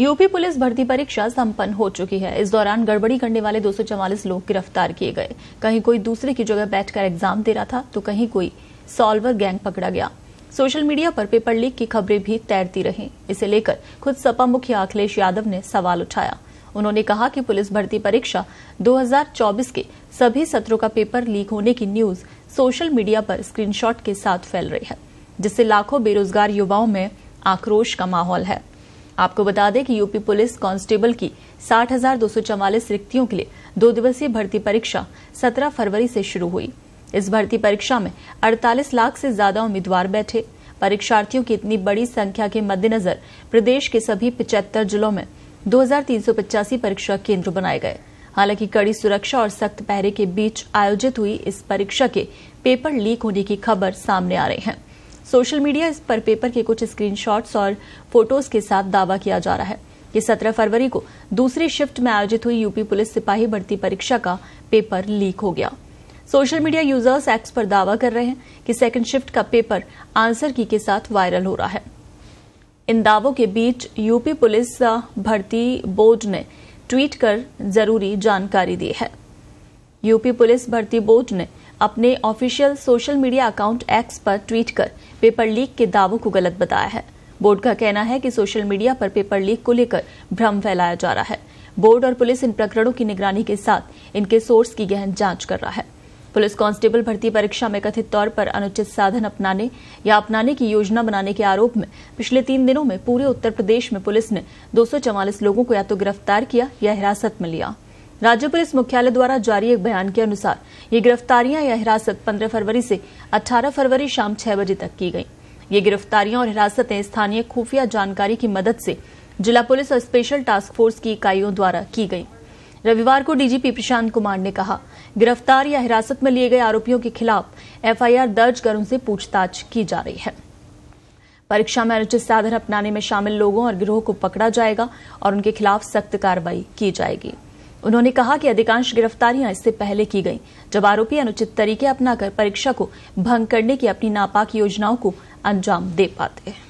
UP police भर्ती परीक्षा संपन्न हो चुकी है इस दौरान गड़बड़ी करने वाले 244 लोग गिरफ्तार किए गए कहीं कोई दूसरे की जगह बैठकर एग्जाम दे रहा था तो कहीं कोई सॉल्वर गैंग पकड़ा गया सोशल मीडिया पर पेपर लीक की खबरें भी तैरती रहीं इसे लेकर खुद सपा मुखिया अखिलेश यादव ने सवाल उठाया उन्होंने कहा कि पुलिस भर्ती परीक्षा 2024 के सभी सत्रों का पेपर लीक होने की न्यूज सोशल मीडिया पर स्क्रीनशॉट के साथ फैल रही है जिससे लाखों बेरोजगार युवाओं में आक्रोश का माहौल है आपको बता दें कि यूपी पुलिस कांस्टेबल की साठ हजार दो सौ चौवालीस रिक्तियों के लिए दो दिवसीय भर्ती परीक्षा सत्रह फरवरी से शुरू हुई इस भर्ती परीक्षा में अड़तालीस लाख से ज्यादा उम्मीदवार बैठे परीक्षार्थियों की इतनी बड़ी संख्या के मद्देनजर प्रदेश के सभी पिचहत्तर जिलों में दो परीक्षा केंद्र बनाए गए हालांकि कड़ी सुरक्षा और सख्त पहरे के बीच आयोजित हुई इस परीक्षा के पेपर लीक होने की खबर सामने आ रही है सोशल मीडिया इस पर पेपर के कुछ स्क्रीनशॉट्स और फोटोज के साथ दावा किया जा रहा है कि 17 फरवरी को दूसरी शिफ्ट में आयोजित हुई यूपी पुलिस सिपाही भर्ती परीक्षा का पेपर लीक हो गया सोशल मीडिया यूजर्स एक्स पर दावा कर रहे हैं कि सेकंड शिफ्ट का पेपर आंसर की के साथ वायरल हो रहा है इन दावों के बीच यूपी पुलिस भर्ती बोर्ड ने ट्वीट कर जरूरी जानकारी दी है यूपी पुलिस भर्ती बोर्ड ने अपने official social media account X पर ट्वीट कर पेपर लीक के दावों को गलत बताया है बोर्ड का कहना है कि सोशल मीडिया पर पेपर लीक को लेकर भ्रम फैलाया जा रहा है बोर्ड और पुलिस इन प्रकरणों की निगरानी के साथ इनके सोर्स की गहन जांच कर रहा है पुलिस कांस्टेबल भर्ती परीक्षा में कथित तौर पर अनुचित साधन अपनाने या अपनाने की योजना बनाने के आरोप में पिछले तीन दिनों में पूरे उत्तर प्रदेश में पुलिस ने दो लोगों को या तो गिरफ्तार किया या हिरासत में लिया राज्य पुलिस मुख्यालय द्वारा जारी एक बयान के अनुसार ये गिरफ्तारियां या हिरासत 15 फरवरी से 18 फरवरी शाम छह बजे तक की गई ये गिरफ्तारियां और हिरासतें स्थानीय खुफिया जानकारी की मदद से जिला पुलिस और स्पेशल टास्क फोर्स की इकाइयों द्वारा की गई रविवार को डीजीपी प्रशांत कुमार ने कहा गिरफ्तार या हिरासत में लिए गए आरोपियों के खिलाफ एफआईआर दर्ज कर उनसे पूछताछ की जा रही है परीक्षा में अनुचित साधन अपनाने में शामिल लोगों और गिरोह को पकड़ा जाएगा और उनके खिलाफ सख्त कार्रवाई की जाएगी उन्होंने कहा कि अधिकांश गिरफ्तारियां इससे पहले की गई जब आरोपी अनुचित तरीके अपनाकर परीक्षा को भंग करने की अपनी नापाक योजनाओं को अंजाम दे पाते हैं